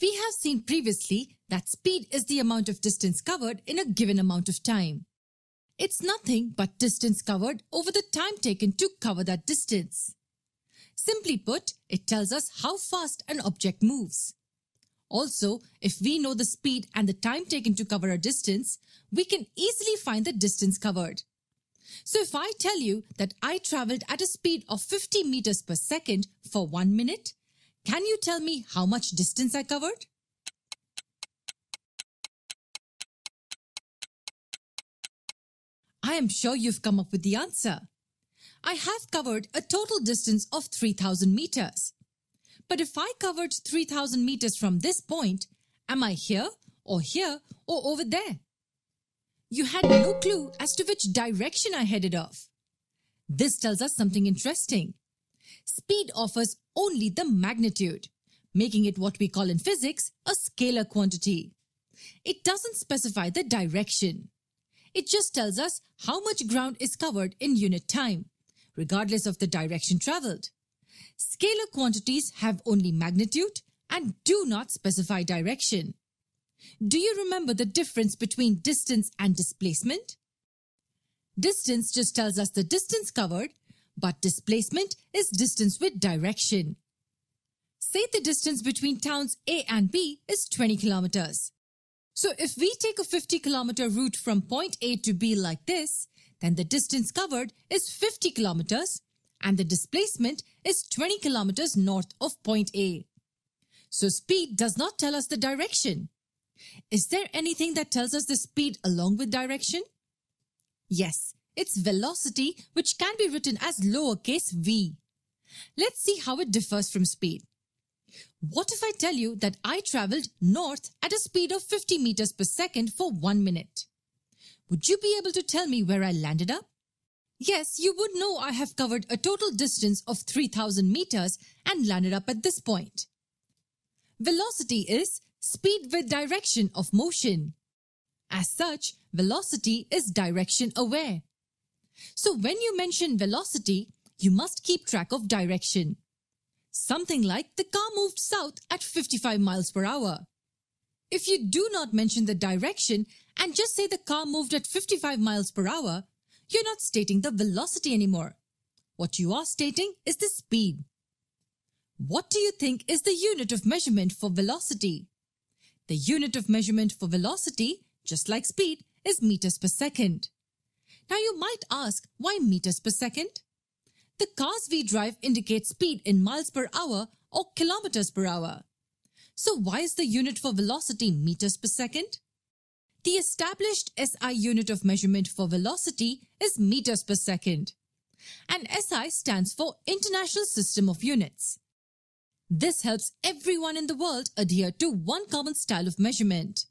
We have seen previously that speed is the amount of distance covered in a given amount of time. It's nothing but distance covered over the time taken to cover that distance. Simply put, it tells us how fast an object moves. Also, if we know the speed and the time taken to cover a distance, we can easily find the distance covered. So if I tell you that I traveled at a speed of 50 meters per second for 1 minute, can you tell me how much distance I covered? I am sure you've come up with the answer. I have covered a total distance of 3000 meters. But if I covered 3000 meters from this point, am I here or here or over there? You had no clue as to which direction I headed off. This tells us something interesting. Speed offers only the magnitude, making it what we call in physics a scalar quantity. It doesn't specify the direction. It just tells us how much ground is covered in unit time, regardless of the direction traveled. Scalar quantities have only magnitude and do not specify direction. Do you remember the difference between distance and displacement? Distance just tells us the distance covered but displacement is distance with direction. Say the distance between towns A and B is 20 kilometers. So if we take a 50 kilometer route from point A to B like this, then the distance covered is 50 kilometers and the displacement is 20 kilometers north of point A. So speed does not tell us the direction. Is there anything that tells us the speed along with direction? Yes, its velocity, which can be written as lowercase v. Let's see how it differs from speed. What if I tell you that I traveled north at a speed of 50 meters per second for one minute? Would you be able to tell me where I landed up? Yes, you would know I have covered a total distance of 3000 meters and landed up at this point. Velocity is speed with direction of motion. As such, velocity is direction aware. So when you mention velocity, you must keep track of direction. Something like the car moved south at 55 miles per hour. If you do not mention the direction and just say the car moved at 55 miles per hour, you're not stating the velocity anymore. What you are stating is the speed. What do you think is the unit of measurement for velocity? The unit of measurement for velocity, just like speed, is meters per second. Now you might ask, why meters per second? The cars we drive indicate speed in miles per hour or kilometers per hour. So why is the unit for velocity meters per second? The established SI unit of measurement for velocity is meters per second. And SI stands for International System of Units. This helps everyone in the world adhere to one common style of measurement.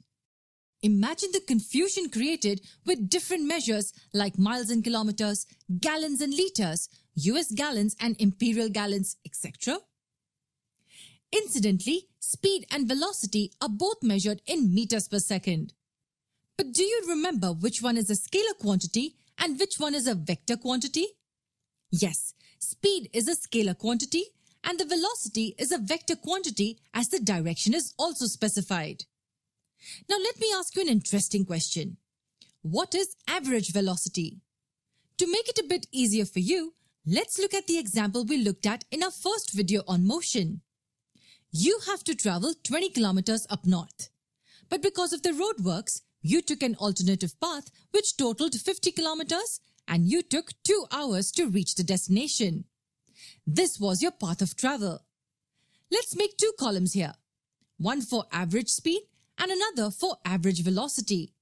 Imagine the confusion created with different measures like miles and kilometers, gallons and liters, US gallons and imperial gallons, etc. Incidentally, speed and velocity are both measured in meters per second. But do you remember which one is a scalar quantity and which one is a vector quantity? Yes, speed is a scalar quantity and the velocity is a vector quantity as the direction is also specified. Now let me ask you an interesting question. What is average velocity? To make it a bit easier for you, let's look at the example we looked at in our first video on motion. You have to travel 20 kilometers up north. But because of the roadworks, you took an alternative path which totaled 50 kilometers and you took 2 hours to reach the destination. This was your path of travel. Let's make two columns here. One for average speed and another for average velocity.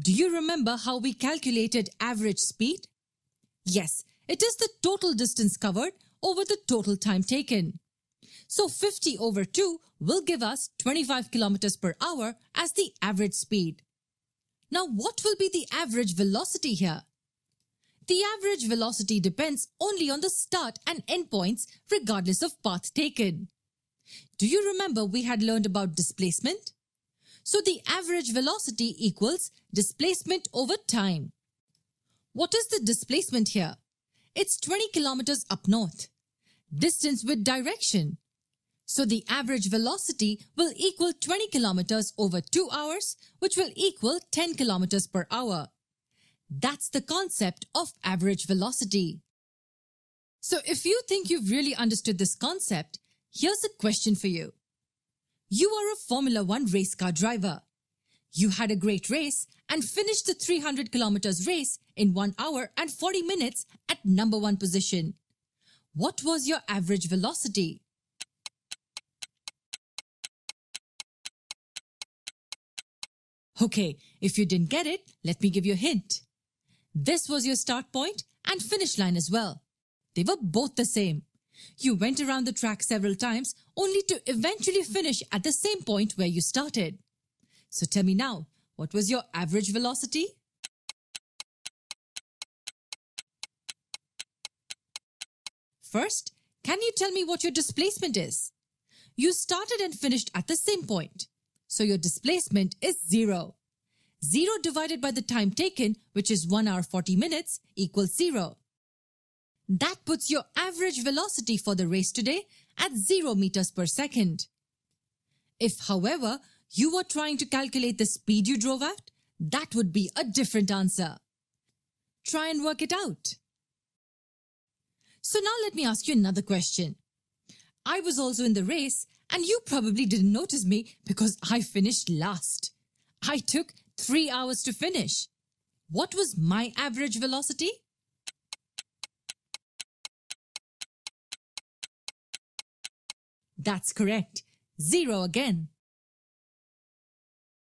Do you remember how we calculated average speed? Yes, it is the total distance covered over the total time taken. So 50 over 2 will give us 25 kilometers per hour as the average speed. Now what will be the average velocity here? The average velocity depends only on the start and end points regardless of path taken. Do you remember we had learned about displacement? So the average velocity equals displacement over time. What is the displacement here? It's 20 kilometers up north. Distance with direction. So the average velocity will equal 20 kilometers over 2 hours, which will equal 10 kilometers per hour. That's the concept of average velocity. So if you think you've really understood this concept, here's a question for you you are a Formula One race car driver. You had a great race and finished the 300 kilometers race in 1 hour and 40 minutes at number 1 position. What was your average velocity? Okay, if you didn't get it, let me give you a hint. This was your start point and finish line as well. They were both the same. You went around the track several times, only to eventually finish at the same point where you started. So tell me now, what was your average velocity? First, can you tell me what your displacement is? You started and finished at the same point, so your displacement is zero. Zero divided by the time taken, which is 1 hour 40 minutes, equals zero. That puts your average velocity for the race today at 0 meters per second. If, however, you were trying to calculate the speed you drove at, that would be a different answer. Try and work it out. So now let me ask you another question. I was also in the race and you probably didn't notice me because I finished last. I took three hours to finish. What was my average velocity? That's correct. Zero again.